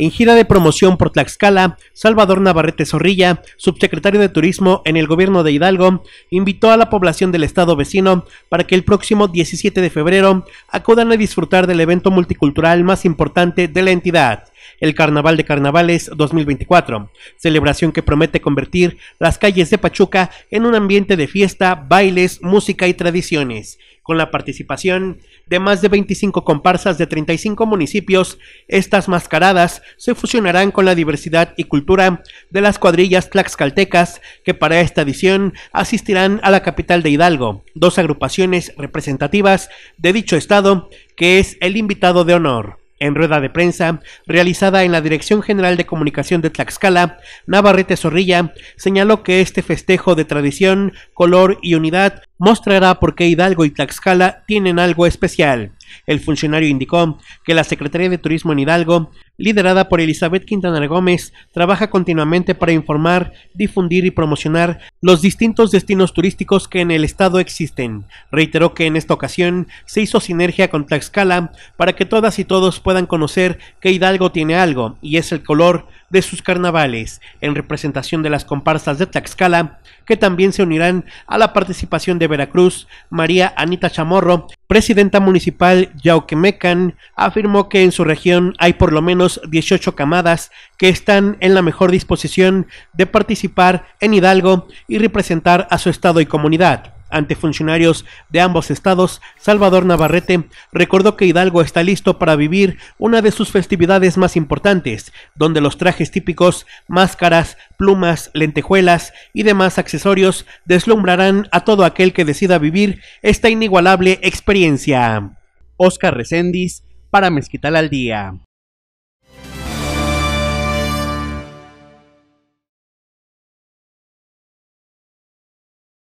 En gira de promoción por Tlaxcala, Salvador Navarrete Zorrilla, subsecretario de Turismo en el gobierno de Hidalgo, invitó a la población del estado vecino para que el próximo 17 de febrero acudan a disfrutar del evento multicultural más importante de la entidad el Carnaval de Carnavales 2024, celebración que promete convertir las calles de Pachuca en un ambiente de fiesta, bailes, música y tradiciones, con la participación de más de 25 comparsas de 35 municipios. Estas mascaradas se fusionarán con la diversidad y cultura de las cuadrillas tlaxcaltecas que para esta edición asistirán a la capital de Hidalgo, dos agrupaciones representativas de dicho estado que es el invitado de honor. En rueda de prensa, realizada en la Dirección General de Comunicación de Tlaxcala, Navarrete Zorrilla señaló que este festejo de tradición, color y unidad mostrará por qué Hidalgo y Tlaxcala tienen algo especial. El funcionario indicó que la Secretaría de Turismo en Hidalgo, liderada por Elizabeth Quintana Gómez, trabaja continuamente para informar, difundir y promocionar los distintos destinos turísticos que en el estado existen. Reiteró que en esta ocasión se hizo sinergia con Tlaxcala para que todas y todos puedan conocer que Hidalgo tiene algo y es el color de sus carnavales, en representación de las comparsas de Tlaxcala, que también se unirán a la participación de Veracruz, María Anita Chamorro presidenta municipal Mekan afirmó que en su región hay por lo menos 18 camadas que están en la mejor disposición de participar en Hidalgo y representar a su estado y comunidad. Ante funcionarios de ambos estados, Salvador Navarrete recordó que Hidalgo está listo para vivir una de sus festividades más importantes, donde los trajes típicos, máscaras, plumas, lentejuelas y demás accesorios deslumbrarán a todo aquel que decida vivir esta inigualable experiencia. Oscar Recendis para Mezquital al Día.